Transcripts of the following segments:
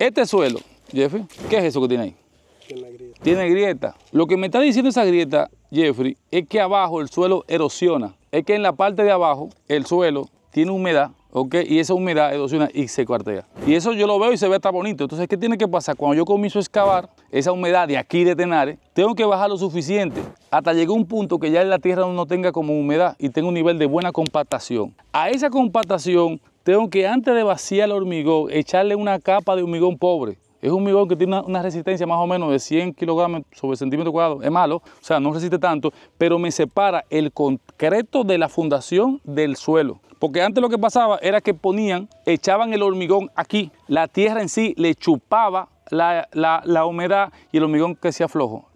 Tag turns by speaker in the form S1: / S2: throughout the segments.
S1: Este suelo, Jeffrey, ¿qué es eso que tiene ahí? Tiene grieta. Tiene grieta. Lo que me está diciendo esa grieta, Jeffrey, es que abajo el suelo erosiona. Es que en la parte de abajo el suelo tiene humedad, ¿ok? Y esa humedad erosiona y se cuartea. Y eso yo lo veo y se ve está bonito. Entonces, ¿qué tiene que pasar? Cuando yo comienzo a excavar esa humedad de aquí de Tenare, tengo que bajar lo suficiente hasta llegar a un punto que ya en la tierra no tenga como humedad y tenga un nivel de buena compactación. A esa compactación tengo que antes de vaciar el hormigón, echarle una capa de hormigón pobre. Es un hormigón que tiene una, resistencia más o menos de 100 kilogramos sobre centímetro cuadrado. Es malo, o sea, no resiste tanto, pero me separa el concreto de la fundación del suelo. Porque antes lo que pasaba era que ponían, echaban el hormigón aquí. La tierra en sí le chupaba la, humedad y el hormigón que se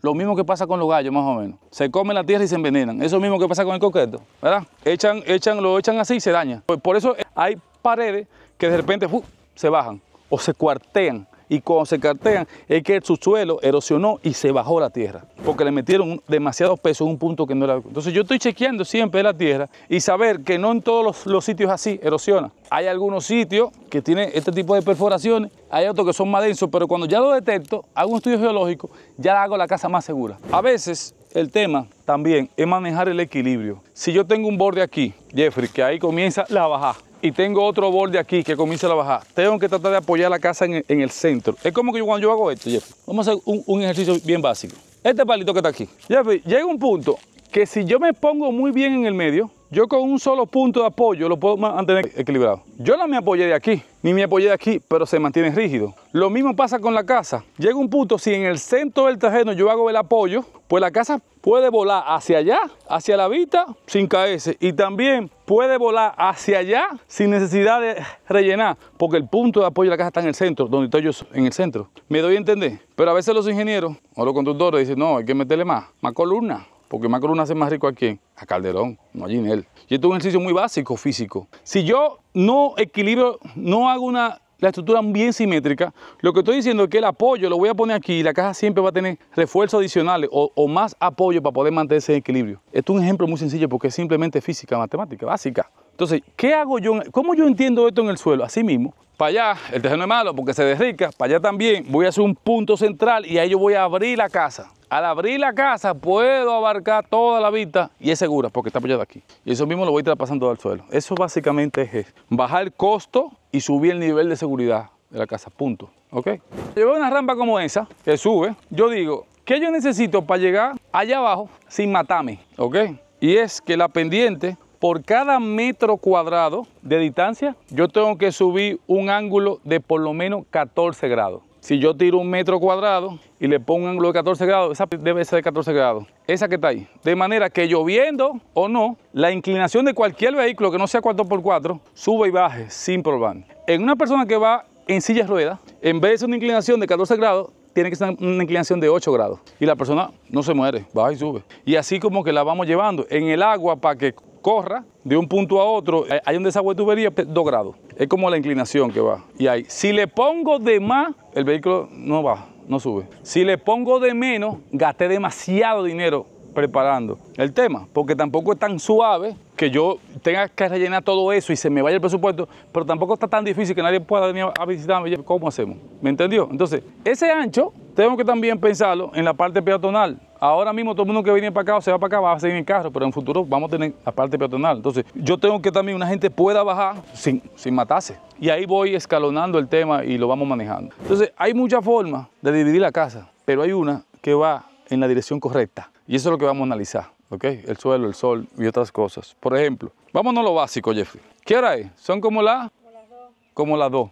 S1: Lo mismo que pasa con los gallos, más o menos. Se come la tierra y se envenenan. Eso mismo que pasa con el concreto, ¿verdad? Echan, echan, lo echan así y se daña. por eso hay paredes que de repente se bajan o se cuartean. Y cuando se cuartean es que el subsuelo erosionó y se bajó la tierra, porque le metieron demasiados pesos en un punto que no era. Entonces yo estoy chequeando siempre la tierra y saber que no en todos los, los sitios así erosiona. Hay algunos sitios que tienen este tipo de perforaciones, hay otros que son más densos, pero cuando ya lo detecto, hago un estudio geológico, ya hago la casa más segura. A veces el tema también es manejar el equilibrio. Si yo tengo un borde aquí, Jeffrey, que ahí comienza la bajada, y tengo otro borde aquí que comienza a bajar. Tengo que tratar de apoyar la casa en, el centro. Es como que yo, cuando yo hago esto, Jeff. Vamos a hacer un, un ejercicio bien básico. Este palito que está aquí. Jeff, llega un punto que si yo me pongo muy bien en el medio, yo con un solo punto de apoyo lo puedo mantener equilibrado. Yo no me apoyé de aquí, ni me apoyé de aquí, pero se mantiene rígido. Lo mismo pasa con la casa. Llega un punto, si en el centro del terreno yo hago el apoyo, pues la casa puede volar hacia allá, hacia la vista, sin caerse. Y también puede volar hacia allá sin necesidad de rellenar, porque el punto de apoyo de la casa está en el centro, donde estoy yo en el centro. Me doy a entender. Pero a veces los ingenieros o los constructores dicen, no, hay que meterle más, más columna porque Macron hace más rico a quién? A Calderón, no a Ginel. Y esto es un ejercicio muy básico, físico. Si yo no equilibro, no hago una la estructura bien simétrica, lo que estoy diciendo es que el apoyo lo voy a poner aquí y la caja siempre va a tener refuerzos adicionales o, o más apoyo para poder mantener ese equilibrio. Esto es un ejemplo muy sencillo porque es simplemente física, matemática, básica. Entonces, ¿qué hago yo? ¿Cómo yo entiendo esto en el suelo? Así mismo. Para allá, el terreno es malo porque se desrica. Para allá también voy a hacer un punto central y ahí yo voy a abrir la casa. Al abrir la casa puedo abarcar toda la vista y es segura porque está apoyada aquí. Y eso mismo lo voy traspasando al suelo. Eso básicamente es bajar el costo y subir el nivel de seguridad de la casa. Punto. ¿Ok? Yo veo una rampa como esa que sube. Yo digo, ¿qué yo necesito para llegar allá abajo sin matarme? ¿Ok? Y es que la pendiente por cada metro cuadrado de distancia, yo tengo que subir un ángulo de por lo menos 14 grados. Si yo tiro un metro cuadrado y le pongo un ángulo de 14 grados, esa debe ser de 14 grados. Esa que está ahí. De manera que lloviendo o no, la inclinación de cualquier vehículo que no sea 4x4 sube y baje sin problema. En una persona que va en silla de ruedas, en vez de ser una inclinación de 14 grados, tiene que ser una inclinación de 8 grados. Y la persona no se muere, baja y sube. Y así como que la vamos llevando en el agua para que corra de un punto a otro, hay un desagüe de tubería 2 pues, grados. Es como la inclinación que va. Y ahí, si le pongo de más, el vehículo no va, no sube. Si le pongo de menos, gasté demasiado dinero preparando el tema, porque tampoco es tan suave que yo tenga que rellenar todo eso y se me vaya el presupuesto, pero tampoco está tan difícil que nadie pueda venir a visitarme. ¿Cómo hacemos? ¿Me entendió? Entonces, ese ancho tengo que también pensarlo en la parte peatonal. Ahora mismo todo el mundo que viene para acá o se va para acá va a seguir en el carro, pero en el futuro vamos a tener la parte peatonal. Entonces yo tengo que también una gente pueda bajar sin, sin matarse. Y ahí voy escalonando el tema y lo vamos manejando. Entonces hay muchas formas de dividir la casa, pero hay una que va en la dirección correcta. Y eso es lo que vamos a analizar. ¿ok? El suelo, el sol y otras cosas. Por ejemplo, vámonos a lo básico, Jeffrey. ¿Qué hora es? Son como la, Como las dos. Como las dos.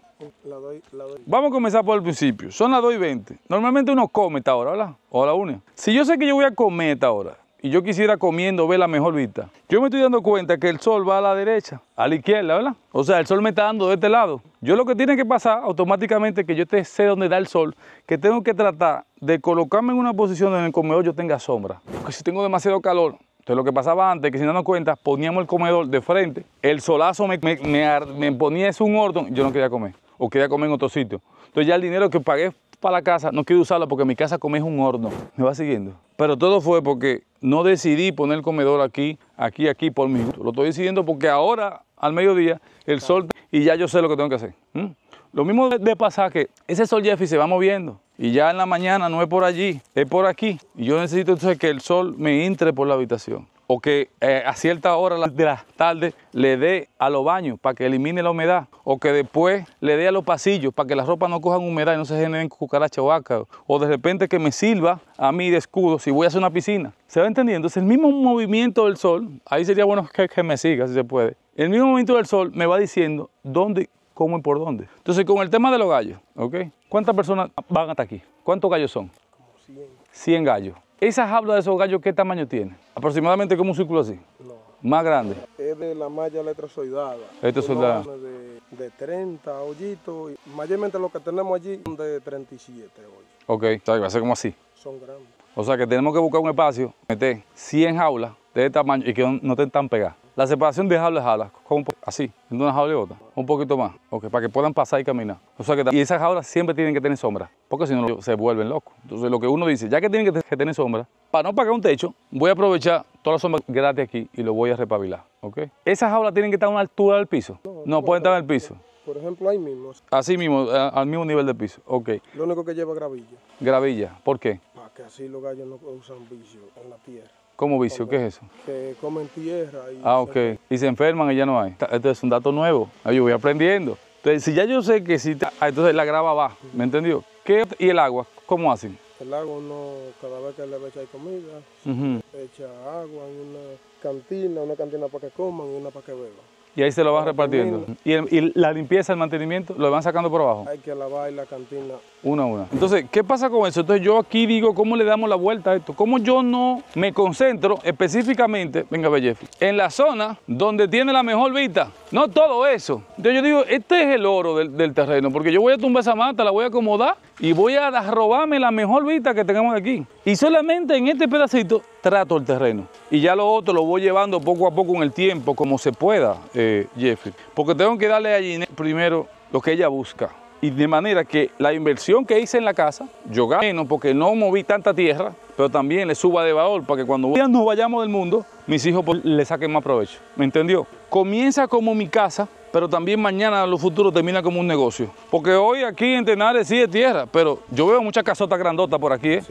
S1: Vamos a comenzar por el principio. Son las 2 y 20. Normalmente uno come esta hora, ¿verdad? O a la una Si yo sé que yo voy a comer esta hora y yo quisiera comiendo ver la mejor vista, yo me estoy dando cuenta que el sol va a la derecha, a la izquierda, ¿verdad? O sea, el sol me está dando de este lado. Yo lo que tiene que pasar automáticamente que yo te sé dónde da el sol, que tengo que tratar de colocarme en una posición donde en el comedor yo tenga sombra. Porque si tengo demasiado calor, entonces lo que pasaba antes, que si no nos cuenta, poníamos el comedor de frente, el solazo me, me, me, ponía eso un orden, yo no quería comer o quería comer en otro sitio. Entonces ya el dinero que pagué para la casa, no quiero usarlo porque mi casa come es un horno. Me va siguiendo. Pero todo fue porque no decidí poner el comedor aquí, aquí, aquí por mí. Lo estoy decidiendo porque ahora, al mediodía, el sol y ya yo sé lo que tengo que hacer. Lo mismo de pasaje, ese sol Jeffy se va moviendo y ya en la mañana no es por allí, es por aquí. Y yo necesito entonces que el sol me entre por la habitación o que eh, a cierta hora de la tarde le dé a los baños para que elimine la humedad o que después le dé a los pasillos para que las ropas no cojan humedad y no se generen cucarachas o ácaros. o de repente que me sirva a mí de escudo si voy a hacer una piscina. ¿Se va entendiendo? Es el mismo movimiento del sol, ahí sería bueno que, que me siga si se puede. El mismo movimiento del sol me va diciendo dónde cómo y por dónde. Entonces, con el tema de los gallos, ¿ok? ¿Cuántas personas van hasta aquí? ¿Cuántos gallos son? Como 100 gallos. Esas jaula de esos gallos qué tamaño tiene? Aproximadamente como un círculo así. No. Más grande.
S2: Es de la malla Esto soldado. De, de 30 hoyitos. Mayormente lo que tenemos allí son de 37 hoyos.
S1: Ok, o va a ser como así. Son grandes. O sea que tenemos que buscar un espacio, meter 100 jaulas de este tamaño y que no estén tan pegadas. La separación de jaulas es jaulas, así, en una jaula y otra, un poquito más, okay, para que puedan pasar y caminar. O sea que, y esas jaulas siempre tienen que tener sombra, porque si no se vuelven locos. Entonces lo que uno dice, ya que tienen que, tener sombra, para no pagar un techo, voy a aprovechar toda la sombra gratis aquí y lo voy a repabilar. Okay. Esas jaulas tienen que estar a una altura del piso, no, pueden estar en el piso.
S2: Por ejemplo, ahí mismo.
S1: Así mismo, al mismo nivel del piso. Ok.
S2: Lo único que lleva gravilla.
S1: Gravilla. ¿Por qué?
S2: Para que así los gallos no usan vicio en
S1: la tierra. ¿Cómo vicio? ¿Qué es eso?
S2: Que comen tierra. Y ah, Se...
S1: Y se enferman y ya no hay. Esto es un dato nuevo. Yo voy aprendiendo. Entonces, si ya yo sé que si... Ah, entonces la grava va, ¿me entendió? ¿Qué... ¿Y el agua? ¿Cómo hacen?
S2: El agua uno, cada vez que le echa comida, echa agua en una cantina, una cantina para que coman y una para que beban
S1: y ahí se lo van repartiendo. Y, la limpieza, el mantenimiento, lo van sacando por abajo.
S2: Hay que lavar la cantina.
S1: Una a una. Entonces, ¿qué pasa con eso? Entonces yo aquí digo, ¿cómo le damos la vuelta a esto? ¿Cómo yo no me concentro específicamente, venga Bellefi, en la zona donde tiene la mejor vista? No todo eso. Entonces yo digo, este es el oro del, del terreno, porque yo voy a tumbar esa mata, la voy a acomodar y voy a robarme la mejor vista que tengamos aquí. Y solamente en este pedacito trato el terreno. Y ya lo otro lo voy llevando poco a poco en el tiempo, como se pueda. Eh, Jeffrey, porque tengo que darle a primero lo que ella busca. Y de manera que la inversión que hice en la casa, yo gano porque no moví tanta tierra, pero también le suba de valor para que cuando nos vayamos del mundo, mis hijos pues, le saquen más provecho. ¿Me entendió? Comienza como mi casa, pero también mañana lo futuro termina como un negocio. Porque hoy aquí en Tenares sí es tierra, pero yo veo muchas casotas grandotas por aquí. ¿eh?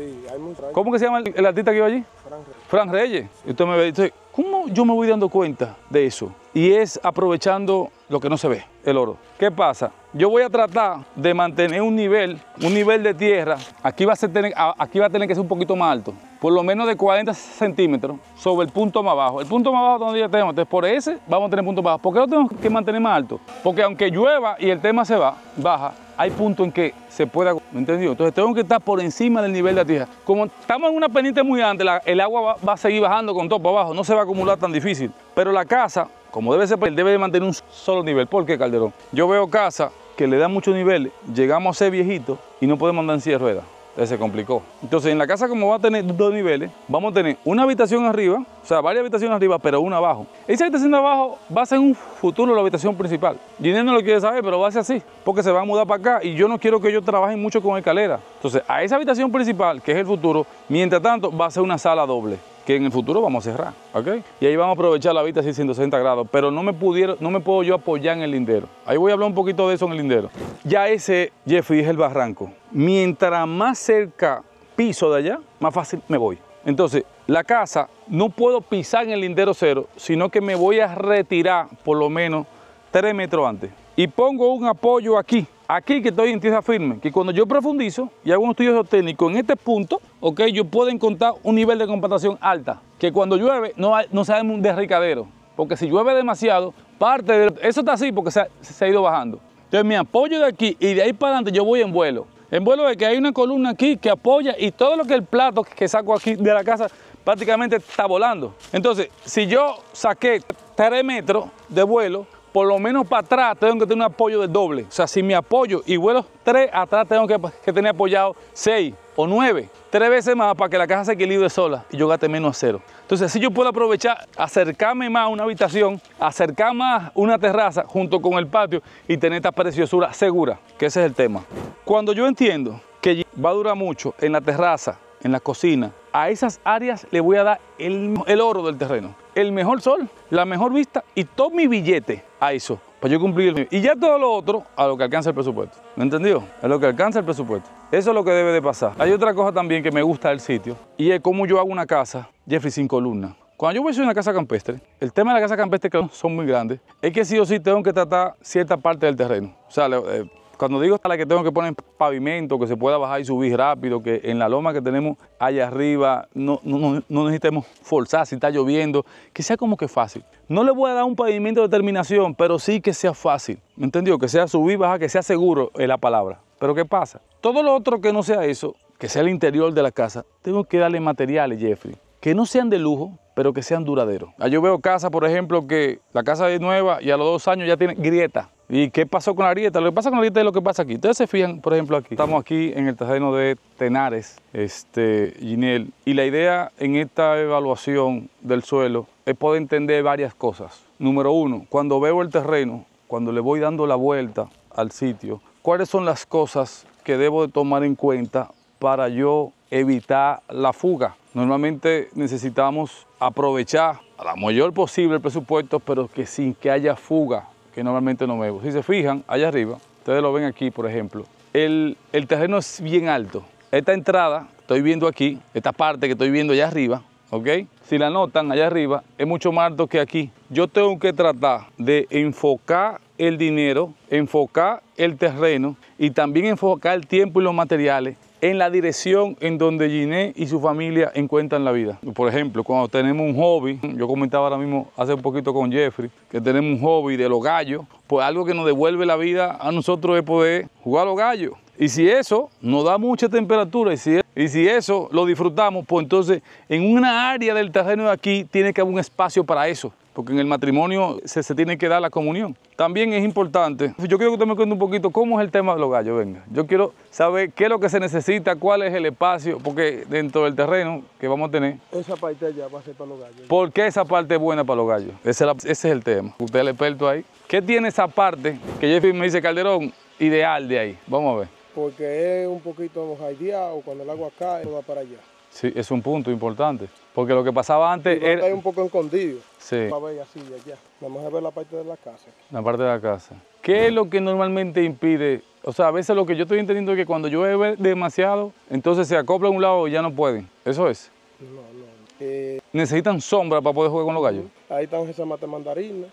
S1: ¿Cómo que se llama el, artista que iba allí? Fran Reyes. Fran Reyes. Usted me ve, ¿Cómo yo me voy dando cuenta de eso? Y es aprovechando lo que no se ve, el oro. ¿Qué pasa? Yo voy a tratar de mantener un nivel, un nivel de tierra. Aquí va a, aquí va a tener que ser un poquito más alto por lo menos de 40 centímetros sobre el punto más bajo. El punto más bajo donde ya tenemos, entonces por ese vamos a tener punto más bajo. ¿Por qué lo tenemos que mantener más alto? Porque aunque llueva y el tema se va, baja, hay puntos en que se pueda, ¿me entendió? Entonces tengo que estar por encima del nivel de la tierra. Como estamos en una pendiente muy grande, el agua va, a seguir bajando con todo para abajo, no se va a acumular tan difícil. Pero la casa, como debe ser, pues, debe mantener un solo nivel. ¿Por qué, Calderón? Yo veo casa que le da mucho nivel, llegamos a ser viejitos y no podemos andar en silla de ruedas. Entonces se complicó. Entonces en la casa como va a tener dos niveles, vamos a tener una habitación arriba, o sea, varias habitaciones arriba, pero una abajo. Esa habitación de abajo va a ser un futuro la habitación principal. Dinero no lo quiere saber, pero va a ser así, porque se va a mudar para acá y yo no quiero que ellos trabajen mucho con escalera. Entonces a esa habitación principal, que es el futuro, mientras tanto va a ser una sala doble que en el futuro vamos a cerrar, ¿ok? Y ahí vamos a aprovechar la vista así 160 grados, pero no me, pudieron, no me puedo yo apoyar en el lindero. Ahí voy a hablar un poquito de eso en el lindero. Ya ese, Jeffrey, es el barranco. Mientras más cerca piso de allá, más fácil me voy. Entonces, la casa no puedo pisar en el lindero cero, sino que me voy a retirar por lo menos tres metros antes. Y pongo un apoyo aquí, Aquí que estoy en tierra firme, que cuando yo profundizo y hago un estudio técnico en este punto, ok, yo puedo encontrar un nivel de compactación alta, que cuando llueve no, no sale un derricadero, porque si llueve demasiado, parte de... Eso está así porque se ha, ido bajando. Entonces mi apoyo de aquí y de ahí para adelante yo voy en vuelo. En vuelo de que hay una columna aquí que apoya y todo lo que el plato que saco aquí de la casa prácticamente está volando. Entonces, si yo saqué 3 metros de vuelo, por lo menos para atrás tengo que tener un apoyo de doble. O sea, si mi apoyo y vuelo tres atrás tengo que, tener apoyado seis o nueve, Tres veces más para que la caja se equilibre sola y yo gaste menos cero. Entonces, si yo puedo aprovechar, acercarme más a una habitación, acercar más una terraza junto con el patio y tener esta preciosura segura, que ese es el tema. Cuando yo entiendo que va a durar mucho en la terraza, en la cocina, a esas áreas le voy a dar el, oro del terreno, el mejor sol, la mejor vista y todo mi billete a eso, para yo cumplir el Y ya todo lo otro a lo que alcanza el presupuesto. ¿Me entendió? A lo que alcanza el presupuesto. Eso es lo que debe de pasar. Hay otra cosa también que me gusta del sitio y es cómo yo hago una casa, Jeffrey, sin columna. Cuando yo voy a hacer una casa campestre, el tema de la casa campestre que son muy grandes, es que sí o sí tengo que tratar cierta parte del terreno. O eh, cuando digo la que tengo que poner pavimento, que se pueda bajar y subir rápido, que en la loma que tenemos allá arriba no, necesitemos forzar si está lloviendo, que sea como que fácil. No le voy a dar un pavimento de terminación, pero sí que sea fácil. ¿Me entendió? Que sea subir, bajar, que sea seguro es la palabra. Pero ¿qué pasa? Todo lo otro que no sea eso, que sea el interior de la casa, tengo que darle materiales, Jeffrey. Que no sean de lujo, pero que sean duraderos. Ah, yo veo casas, por ejemplo, que la casa es nueva y a los dos años ya tiene grieta. ¿Y qué pasó con la grieta? Lo que pasa con la grieta es lo que pasa aquí. Ustedes se fijan, por ejemplo, aquí. Estamos aquí en el terreno de Tenares, este, Ginel. Y la idea en esta evaluación del suelo es poder entender varias cosas. Número uno, cuando veo el terreno, cuando le voy dando la vuelta al sitio, ¿cuáles son las cosas que debo de tomar en cuenta para yo evitar la fuga? Normalmente necesitamos aprovechar a la mayor posible el presupuesto, pero que sin que haya fuga que normalmente no vemos. Si se fijan, allá arriba, ustedes lo ven aquí, por ejemplo, el, el terreno es bien alto. Esta entrada, estoy viendo aquí, esta parte que estoy viendo allá arriba, ¿ok? Si la notan allá arriba, es mucho más alto que aquí. Yo tengo que tratar de enfocar el dinero, enfocar el terreno y también enfocar el tiempo y los materiales en la dirección en donde Giné y su familia encuentran la vida. Por ejemplo, cuando tenemos un hobby, yo comentaba ahora mismo hace un poquito con Jeffrey, que tenemos un hobby de los gallos, pues algo que nos devuelve la vida a nosotros es poder jugar a los gallos. Y si eso nos da mucha temperatura y si, e- y si eso lo disfrutamos, pues entonces en una área del terreno de aquí tiene que haber un espacio para eso porque en el matrimonio se, tiene que dar la comunión. También es importante, yo quiero que usted me cuente un poquito cómo es el tema de los gallos, venga. Yo quiero saber qué es lo que se necesita, cuál es el espacio, porque dentro del terreno que vamos a tener...
S2: Esa parte allá va a ser para los gallos.
S1: ¿Por qué esa parte es buena para los gallos? Ese, es, el tema, usted es el experto ahí. ¿Qué tiene esa parte que Jeffy me dice, Calderón, ideal de ahí? Vamos a ver.
S2: Porque es un poquito o cuando el agua cae, va para allá.
S1: Sí, es un punto importante. Porque lo que pasaba antes era... Está un poco escondido. Sí.
S2: Vamos a ver la parte de la casa.
S1: La parte de la casa. ¿Qué es lo que normalmente impide? O sea, a veces lo que yo estoy entendiendo es que cuando llueve demasiado, entonces se acopla a un lado y ya no pueden. ¿Eso es? No, no. Eh, Necesitan sombra para poder jugar con los gallos.
S2: Ahí están esa mata de mandarina,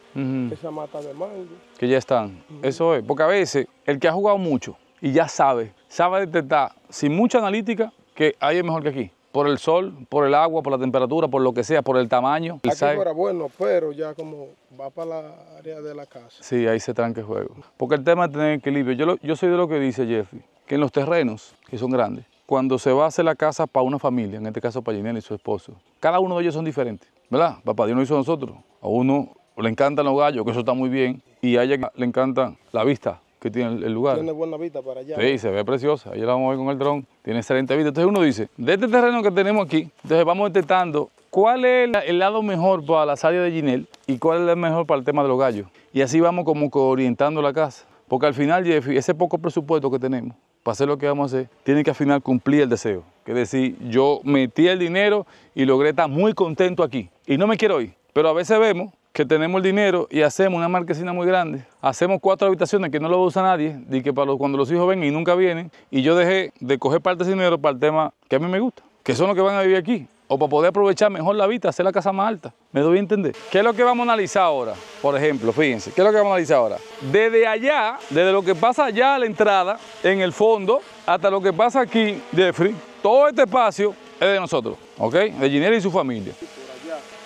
S2: esa mata de mango.
S1: Que ya están. Eso es. Porque a veces el que ha jugado mucho y ya sabe, sabe detectar sin mucha analítica que ahí es mejor que aquí por el sol, por el agua, por la temperatura, por lo que sea, por el tamaño. Aquí fuera
S2: bueno, pero ya como va para la área de la casa.
S1: Sí, ahí se tranca el juego. Porque el tema es tener equilibrio. Yo, yo soy de lo que dice Jeffrey, que en los terrenos, que son grandes, cuando se va a hacer la casa para una familia, en este caso para Ginela y su esposo, cada uno de ellos son diferentes, ¿verdad? Papá Dios lo hizo a nosotros. A uno le encantan los gallos, que eso está muy bien, y a ella le encanta la vista, tiene el lugar. Tiene
S2: buena vista para allá. Sí,
S1: se ve preciosa. Ahí la vamos a ver con el dron. Tiene excelente vista. Entonces uno dice, de este terreno que tenemos aquí, entonces vamos detectando cuál es el lado mejor para la salida de Ginel y cuál es el mejor para el tema de los gallos. Y así vamos como orientando la casa. Porque al final, Jeffy, ese poco presupuesto que tenemos, para hacer lo que vamos a hacer, tiene que al final cumplir el deseo. que decir, yo metí el dinero y logré estar muy contento aquí. Y no me quiero ir. Pero a veces vemos que tenemos el dinero y hacemos una marquesina muy grande. Hacemos cuatro habitaciones que no lo usa nadie, y que para cuando los hijos ven y nunca vienen. Y yo dejé de coger parte de ese dinero para el tema que a mí me gusta, que son los que van a vivir aquí. O para poder aprovechar mejor la vida, hacer la casa más alta. Me doy a entender. ¿Qué es lo que vamos a analizar ahora? Por ejemplo, fíjense, ¿qué es lo que vamos a analizar ahora? Desde allá, desde lo que pasa allá a la entrada, en el fondo, hasta lo que pasa aquí, Jeffrey, todo este espacio es de nosotros, ¿ok? De Ginera y su familia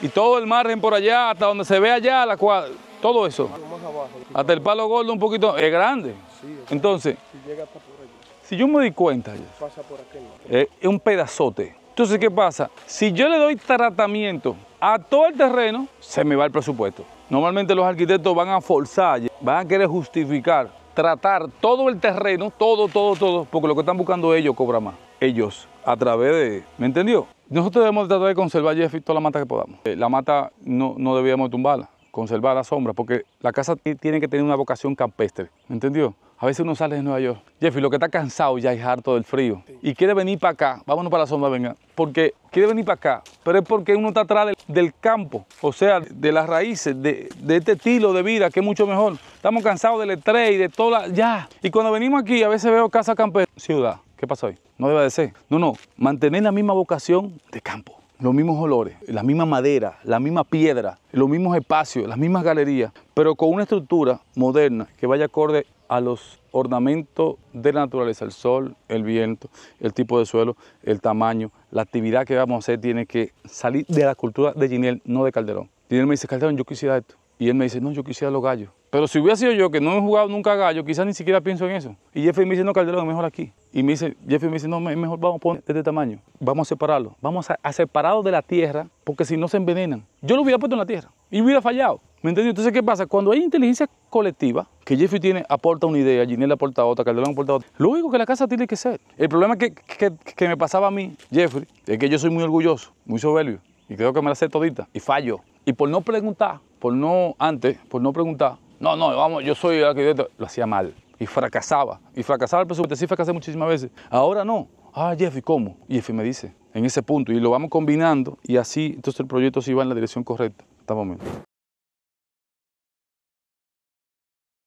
S1: y todo el margen por allá, hasta donde se ve allá la cuadra, todo eso. Hasta el palo gordo un poquito, es grande. Entonces, si yo me di cuenta, es un pedazote. Entonces, ¿qué pasa? Si yo le doy tratamiento a todo el terreno, se me va el presupuesto. Normalmente los arquitectos van a forzar, van a querer justificar, tratar todo el terreno, todo, todo, todo, porque lo que están buscando ellos cobra más. Ellos, a través de... ¿Me entendió? Nosotros debemos tratar de conservar, Jeffy, toda la mata que podamos. Eh, la mata no, no debíamos tumbarla, conservar la sombra, porque la casa tiene que tener una vocación campestre, ¿me entendió? A veces uno sale de Nueva York, Jeffy, lo que está cansado ya es harto del frío, y quiere venir para acá, vámonos para la sombra, venga, porque quiere venir para acá, pero es porque uno está atrás del, campo, o sea, de las raíces, de, este estilo de vida, que es mucho mejor. Estamos cansados del estrés y de toda la, ya. Y cuando venimos aquí, a veces veo casa campestre, ciudad. ¿Qué pasó hoy? No debe de ser. No, no. Mantener la misma vocación de campo. Los mismos olores, la misma madera, la misma piedra, los mismos espacios, las mismas galerías, pero con una estructura moderna que vaya acorde a los ornamentos de la naturaleza, el sol, el viento, el tipo de suelo, el tamaño, la actividad que vamos a hacer tiene que salir de la cultura de Giniel, no de Calderón. Giniel me dice, Calderón, yo quisiera esto. Y él me dice, no, yo quisiera los gallos. Pero si hubiera sido yo, que no he jugado nunca a gallo, quizás ni siquiera pienso en eso. Y Jeffrey me dice, no, Calderón, mejor aquí. Y me dice, Jeffrey me dice, no, mejor vamos a poner este tamaño. Vamos a separarlo. Vamos a, separarlo de la tierra, porque si no se envenenan. Yo lo hubiera puesto en la tierra y hubiera fallado. ¿Me entiendes? Entonces, ¿qué pasa? Cuando hay inteligencia colectiva, que Jeffrey tiene, aporta una idea, Ginela aporta otra, Calderón aporta otra, lo único que la casa tiene que ser. El problema que, que me pasaba a mí, Jeffrey, es que yo soy muy orgulloso, muy soberbio, y creo que me la sé todita, y fallo. Y por no preguntar, por no antes, por no preguntar, no, no, vamos, yo soy arquitecto, lo hacía mal y fracasaba. Y fracasaba el presupuesto, sí fracasé muchísimas veces. Ahora no. Ah, Jeffy, ¿cómo? Y Jeffy me dice, en ese punto, y lo vamos combinando, y así entonces el proyecto sí va en la dirección correcta hasta momento.